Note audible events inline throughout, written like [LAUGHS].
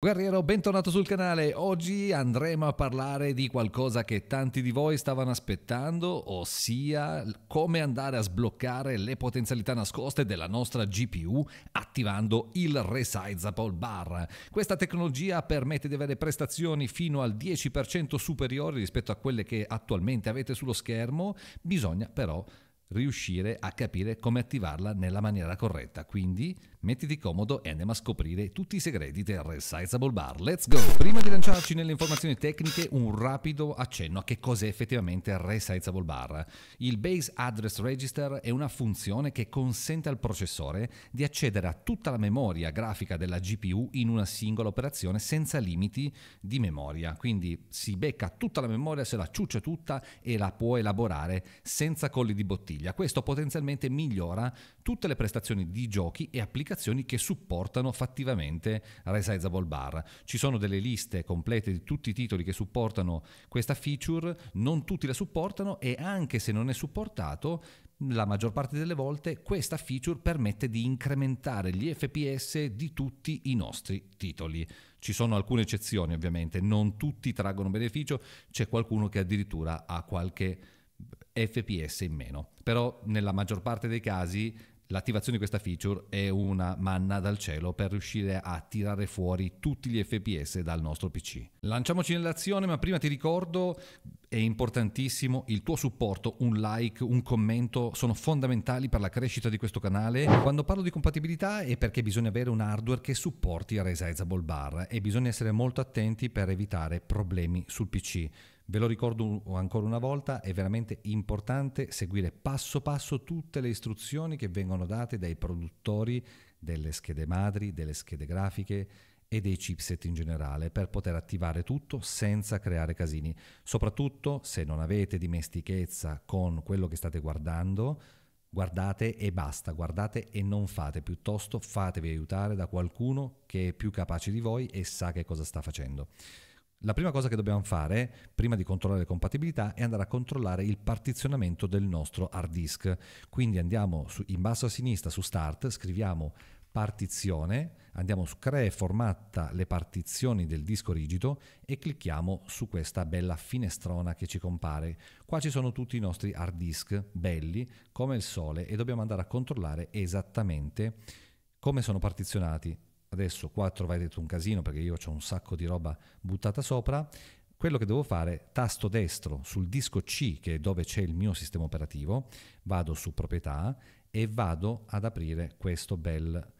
Guerriero, bentornato sul canale. Oggi andremo a parlare di qualcosa che tanti di voi stavano aspettando, ossia come andare a sbloccare le potenzialità nascoste della nostra GPU attivando il Resizable Bar. Questa tecnologia permette di avere prestazioni fino al 10% superiori rispetto a quelle che attualmente avete sullo schermo, bisogna però riuscire a capire come attivarla nella maniera corretta. Quindi Mettiti comodo e andiamo a scoprire tutti i segreti del Resizable Bar. Let's go! Prima di lanciarci nelle informazioni tecniche, un rapido accenno a che cos'è effettivamente il Resizable Bar. Il Base Address Register è una funzione che consente al processore di accedere a tutta la memoria grafica della GPU in una singola operazione senza limiti di memoria. Quindi si becca tutta la memoria, se la ciuccia tutta e la può elaborare senza colli di bottiglia. Questo potenzialmente migliora tutte le prestazioni di giochi e applicazioni applicazioni che supportano fattivamente resizable bar. Ci sono delle liste complete di tutti i titoli che supportano questa feature, non tutti la supportano e anche se non è supportato, la maggior parte delle volte questa feature permette di incrementare gli FPS di tutti i nostri titoli. Ci sono alcune eccezioni ovviamente, non tutti traggono beneficio, c'è qualcuno che addirittura ha qualche FPS in meno, però nella maggior parte dei casi L'attivazione di questa feature è una manna dal cielo per riuscire a tirare fuori tutti gli FPS dal nostro PC. Lanciamoci nell'azione, ma prima ti ricordo è importantissimo il tuo supporto, un like, un commento sono fondamentali per la crescita di questo canale. Quando parlo di compatibilità è perché bisogna avere un hardware che supporti Resizable Bar e bisogna essere molto attenti per evitare problemi sul PC. Ve lo ricordo ancora una volta, è veramente importante seguire passo passo tutte le istruzioni che vengono date dai produttori delle schede madri, delle schede grafiche, e dei chipset in generale per poter attivare tutto senza creare casini. Soprattutto se non avete dimestichezza con quello che state guardando, guardate e basta, guardate e non fate, piuttosto fatevi aiutare da qualcuno che è più capace di voi e sa che cosa sta facendo. La prima cosa che dobbiamo fare, prima di controllare le compatibilità, è andare a controllare il partizionamento del nostro hard disk. Quindi andiamo su, in basso a sinistra su Start, scriviamo partizione, andiamo su crea formatta le partizioni del disco rigido e clicchiamo su questa bella finestrona che ci compare. Qua ci sono tutti i nostri hard disk belli come il sole e dobbiamo andare a controllare esattamente come sono partizionati. Adesso qua trovate detto un casino perché io ho un sacco di roba buttata sopra, quello che devo fare, tasto destro sul disco C, che è dove c'è il mio sistema operativo, vado su proprietà e vado ad aprire questo bel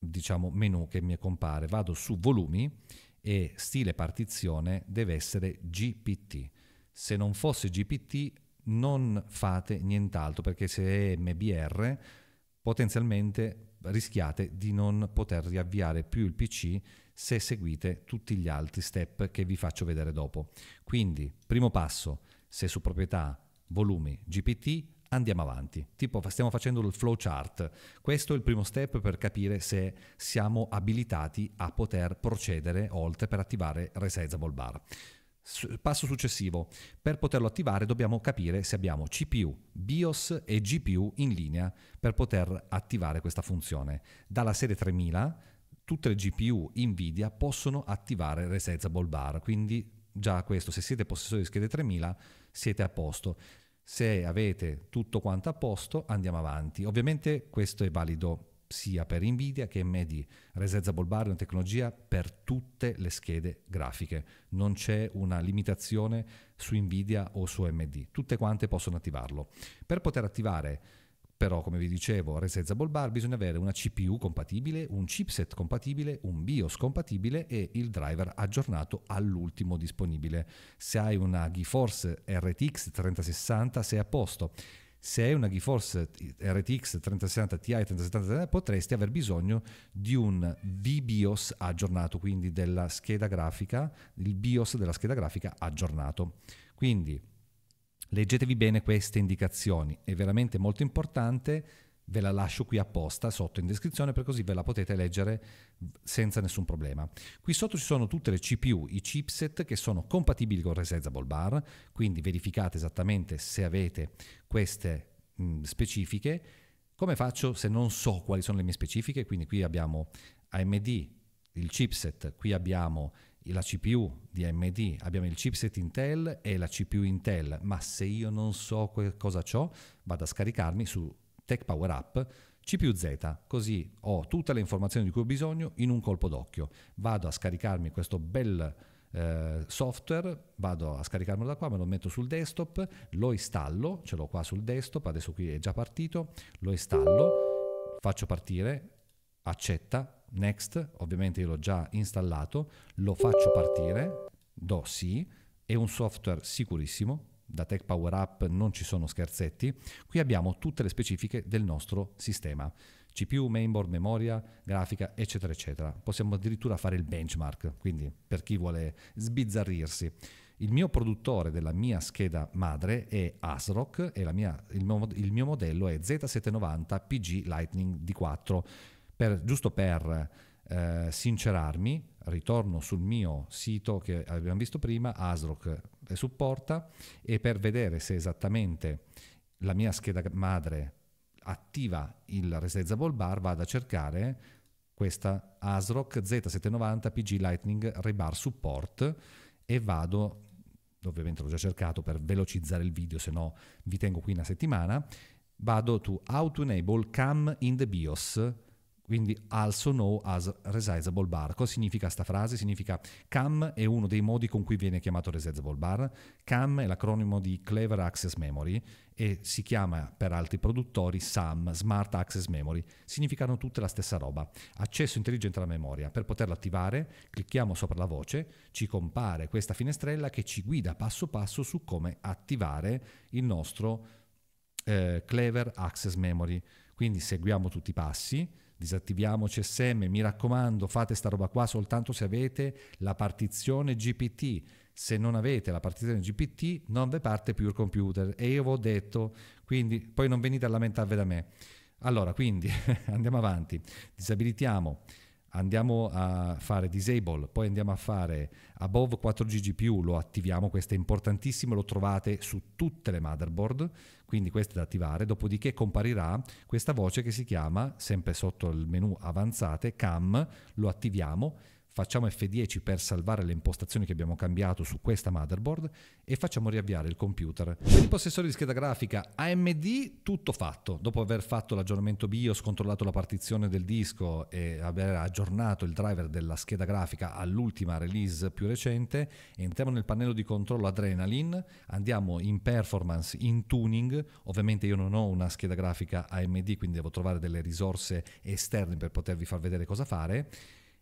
diciamo, menu che mi compare. Vado su volumi e stile partizione deve essere GPT. Se non fosse GPT non fate nient'altro perché se è MBR potenzialmente rischiate di non poter riavviare più il PC se seguite tutti gli altri step che vi faccio vedere dopo. Quindi, primo passo, se su proprietà volumi GPT andiamo avanti. Tipo stiamo facendo il flowchart. Questo è il primo step per capire se siamo abilitati a poter procedere oltre per attivare Resizable Bar. Passo successivo, per poterlo attivare dobbiamo capire se abbiamo CPU, BIOS e GPU in linea per poter attivare questa funzione. Dalla serie 3000 tutte le GPU Nvidia possono attivare Resizable Bar, quindi già questo, se siete possessori di schede 3000 siete a posto. Se avete tutto quanto a posto, andiamo avanti. Ovviamente questo è valido sia per Nvidia che MD Resenza Bar è una tecnologia per tutte le schede grafiche, non c'è una limitazione su Nvidia o su MD tutte quante possono attivarlo. Per poter attivare però, come vi dicevo, Resizable Bar bisogna avere una CPU compatibile, un chipset compatibile, un BIOS compatibile e il driver aggiornato all'ultimo disponibile. Se hai una GeForce RTX 3060 sei a posto se hai una GeForce RTX 3060 Ti e 3070 eh, potresti aver bisogno di un VBIOS aggiornato, quindi della scheda grafica, il BIOS della scheda grafica aggiornato. Quindi Leggetevi bene queste indicazioni, è veramente molto importante, ve la lascio qui apposta sotto in descrizione per così ve la potete leggere senza nessun problema. Qui sotto ci sono tutte le CPU, i chipset che sono compatibili con Resizable Bar, quindi verificate esattamente se avete queste mh, specifiche. Come faccio se non so quali sono le mie specifiche? Quindi qui abbiamo AMD, il chipset, qui abbiamo la CPU di AMD, abbiamo il chipset Intel e la CPU Intel, ma se io non so cosa ho, vado a scaricarmi su Tech Power Up CPU Z, così ho tutte le informazioni di cui ho bisogno in un colpo d'occhio. Vado a scaricarmi questo bel eh, software, vado a scaricarmelo da qua, me lo metto sul desktop, lo installo, ce l'ho qua sul desktop, adesso qui è già partito, lo installo, faccio partire, accetta, Next, ovviamente io l'ho già installato, lo faccio partire, do sì, è un software sicurissimo, da Tech Power Up non ci sono scherzetti, qui abbiamo tutte le specifiche del nostro sistema, CPU, mainboard, memoria, grafica, eccetera, eccetera. Possiamo addirittura fare il benchmark, quindi per chi vuole sbizzarrirsi. Il mio produttore della mia scheda madre è ASRock e mia, il, mio, il mio modello è Z790 PG Lightning D4 per, giusto per eh, sincerarmi, ritorno sul mio sito che abbiamo visto prima, ASROC le supporta, e per vedere se esattamente la mia scheda madre attiva il Resetable bar, vado a cercare questa ASRock Z790 PG Lightning Rebar Support e vado, ovviamente l'ho già cercato per velocizzare il video, se no vi tengo qui una settimana, vado to How to Enable Cam in the BIOS quindi also know as resizable bar. Cosa significa questa frase? Significa CAM è uno dei modi con cui viene chiamato resizable bar. CAM è l'acronimo di Clever Access Memory e si chiama per altri produttori SAM, Smart Access Memory. Significano tutte la stessa roba. Accesso intelligente alla memoria. Per poterlo attivare clicchiamo sopra la voce, ci compare questa finestrella che ci guida passo passo su come attivare il nostro eh, Clever Access Memory. Quindi seguiamo tutti i passi disattiviamo CSM, mi raccomando fate sta roba qua soltanto se avete la partizione GPT, se non avete la partizione GPT non vi parte più il computer e io vi ho detto, quindi poi non venite a lamentarvi da me. Allora, quindi [LAUGHS] andiamo avanti, disabilitiamo andiamo a fare disable, poi andiamo a fare above 4GG+, lo attiviamo, questo è importantissimo, lo trovate su tutte le motherboard, quindi questo è da attivare, dopodiché comparirà questa voce che si chiama, sempre sotto il menu avanzate, cam, lo attiviamo, facciamo F10 per salvare le impostazioni che abbiamo cambiato su questa motherboard e facciamo riavviare il computer. Per i possessori di scheda grafica AMD tutto fatto, dopo aver fatto l'aggiornamento BIOS, controllato la partizione del disco e aver aggiornato il driver della scheda grafica all'ultima release più recente, entriamo nel pannello di controllo Adrenaline, andiamo in performance, in tuning, ovviamente io non ho una scheda grafica AMD quindi devo trovare delle risorse esterne per potervi far vedere cosa fare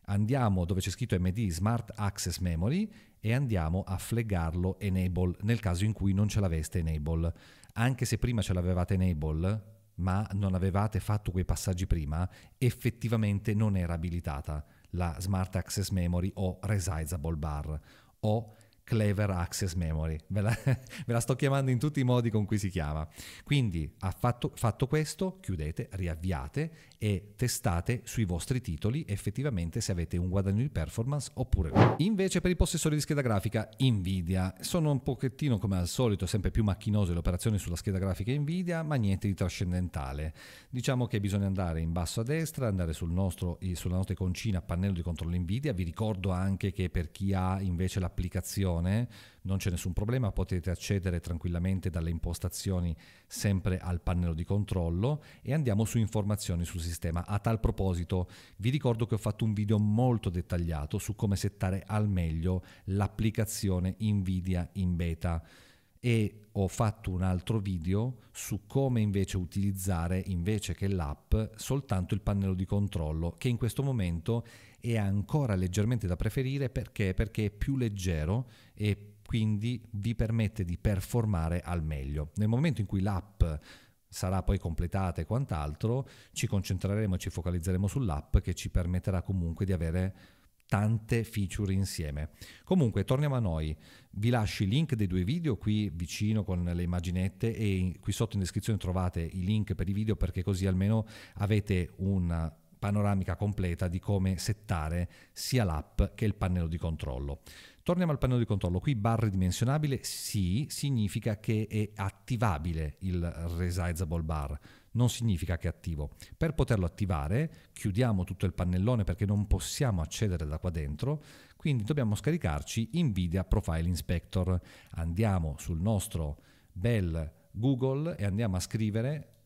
andiamo dove c'è scritto MD Smart Access Memory e andiamo a flaggarlo enable nel caso in cui non ce l'aveste enable. Anche se prima ce l'avevate enable, ma non avevate fatto quei passaggi prima, effettivamente non era abilitata la Smart Access Memory o Resizable Bar o Clever Access Memory, ve la, [LAUGHS] ve la, sto chiamando in tutti i modi con cui si chiama. Quindi fatto, fatto questo, chiudete, riavviate e testate sui vostri titoli effettivamente se avete un guadagno di performance oppure no. Invece per i possessori di scheda grafica Nvidia, sono un pochettino come al solito sempre più macchinose le operazioni sulla scheda grafica Nvidia, ma niente di trascendentale. Diciamo che bisogna andare in basso a destra, andare sul nostro, sulla nostra iconcina pannello di controllo Nvidia, vi ricordo anche che per chi ha invece l'applicazione applicazione, non c'è nessun problema, potete accedere tranquillamente dalle impostazioni sempre al pannello di controllo e andiamo su informazioni sul sistema. A tal proposito vi ricordo che ho fatto un video molto dettagliato su come settare al meglio l'applicazione Nvidia in beta e ho fatto un altro video su come invece utilizzare invece che l'app soltanto il pannello di controllo che in questo momento è è ancora leggermente da preferire perché? perché è più leggero e quindi vi permette di performare al meglio. Nel momento in cui l'app sarà poi completata e quant'altro, ci concentreremo e ci focalizzeremo sull'app che ci permetterà comunque di avere tante feature insieme. Comunque, torniamo a noi. Vi lascio i link dei due video qui vicino con le immaginette e qui sotto in descrizione trovate i link per i video perché così almeno avete una panoramica completa di come settare sia l'app che il pannello di controllo. Torniamo al pannello di controllo, qui barra dimensionabile sì significa che è attivabile il resizable bar, non significa che è attivo. Per poterlo attivare chiudiamo tutto il pannellone perché non possiamo accedere da qua dentro, quindi dobbiamo scaricarci Nvidia Profile Inspector. Andiamo sul nostro bel Google e andiamo a scrivere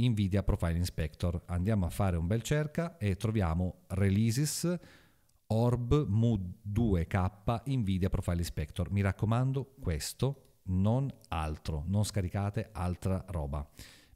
Nvidia Profile Inspector. Andiamo a fare un bel cerca e troviamo releases orb mu2k Nvidia Profile Inspector. Mi raccomando questo, non altro, non scaricate altra roba.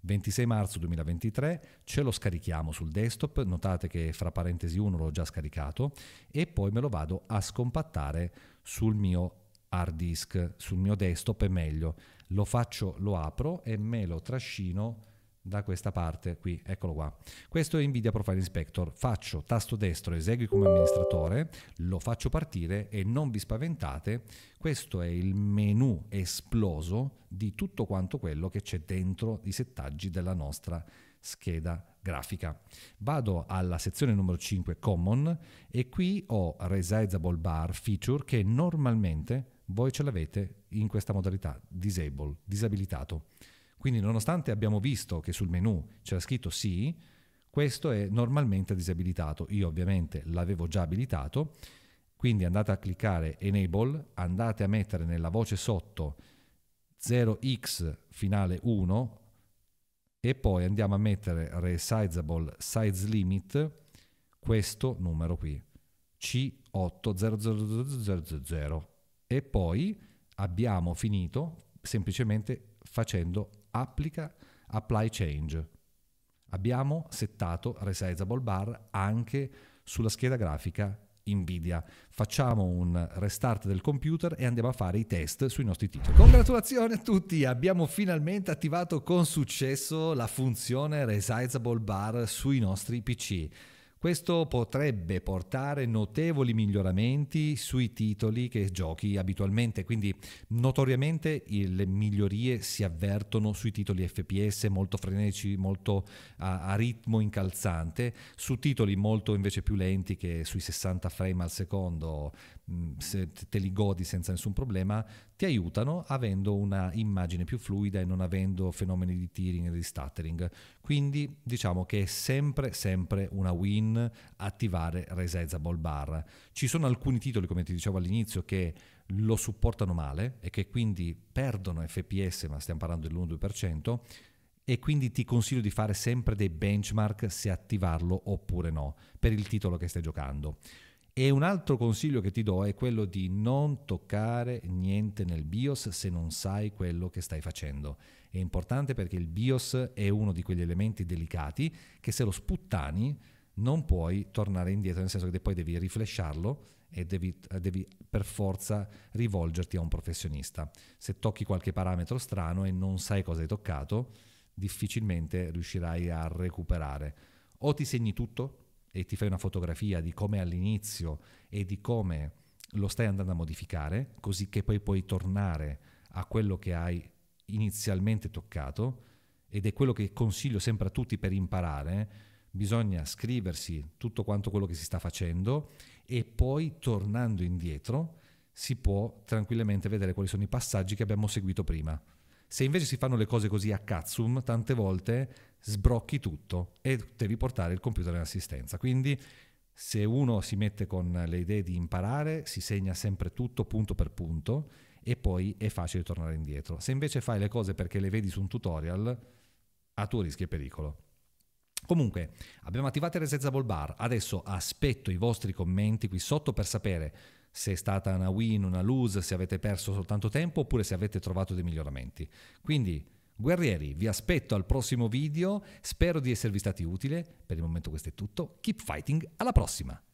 26 marzo 2023 ce lo scarichiamo sul desktop, notate che fra parentesi 1 l'ho già scaricato e poi me lo vado a scompattare sul mio hard disk, sul mio desktop è meglio. Lo faccio, lo apro e me lo trascino da questa parte qui, eccolo qua. Questo è NVIDIA Profile Inspector. Faccio tasto destro, esegui come amministratore, lo faccio partire e non vi spaventate, questo è il menu esploso di tutto quanto quello che c'è dentro i settaggi della nostra scheda grafica. Vado alla sezione numero 5 Common e qui ho Resizable Bar Feature che normalmente voi ce l'avete in questa modalità Disable, disabilitato. Quindi nonostante abbiamo visto che sul menu c'era scritto sì, questo è normalmente disabilitato. Io ovviamente l'avevo già abilitato, quindi andate a cliccare Enable, andate a mettere nella voce sotto 0x finale 1 e poi andiamo a mettere resizable size limit questo numero qui C800000 e poi abbiamo finito semplicemente facendo applica apply change. Abbiamo settato resizable bar anche sulla scheda grafica Nvidia. Facciamo un restart del computer e andiamo a fare i test sui nostri titoli. Congratulazioni a tutti, abbiamo finalmente attivato con successo la funzione resizable bar sui nostri PC. Questo potrebbe portare notevoli miglioramenti sui titoli che giochi abitualmente, quindi notoriamente le migliorie si avvertono sui titoli FPS molto frenetici, molto a, a ritmo incalzante, su titoli molto invece più lenti che sui 60 frame al secondo Mm, se te li godi senza nessun problema, ti aiutano avendo una immagine più fluida e non avendo fenomeni di tearing e di stuttering. Quindi diciamo che è sempre, sempre una win attivare Resizable Bar. Ci sono alcuni titoli, come ti dicevo all'inizio, che lo supportano male e che quindi perdono FPS, ma stiamo parlando dell'1-2%, e quindi ti consiglio di fare sempre dei benchmark se attivarlo oppure no per il titolo che stai giocando. E un altro consiglio che ti do è quello di non toccare niente nel BIOS se non sai quello che stai facendo. È importante perché il BIOS è uno di quegli elementi delicati che se lo sputtani non puoi tornare indietro, nel senso che poi devi riflesciarlo e devi, devi, per forza rivolgerti a un professionista. Se tocchi qualche parametro strano e non sai cosa hai toccato, difficilmente riuscirai a recuperare. O ti segni tutto, e ti fai una fotografia di come all'inizio e di come lo stai andando a modificare, così che poi puoi tornare a quello che hai inizialmente toccato ed è quello che consiglio sempre a tutti per imparare, bisogna scriversi tutto quanto quello che si sta facendo e poi tornando indietro si può tranquillamente vedere quali sono i passaggi che abbiamo seguito prima. Se invece si fanno le cose così a cazzum, tante volte sbrocchi tutto e devi portare il computer in assistenza. Quindi se uno si mette con le idee di imparare, si segna sempre tutto punto per punto e poi è facile tornare indietro. Se invece fai le cose perché le vedi su un tutorial, a tuo rischio e pericolo. Comunque, abbiamo attivato il Resetsable Bar, adesso aspetto i vostri commenti qui sotto per sapere se è stata una win, una lose, se avete perso soltanto tempo oppure se avete trovato dei miglioramenti. Quindi Guerrieri, vi aspetto al prossimo video, spero di esservi stati utile, per il momento questo è tutto, keep fighting, alla prossima!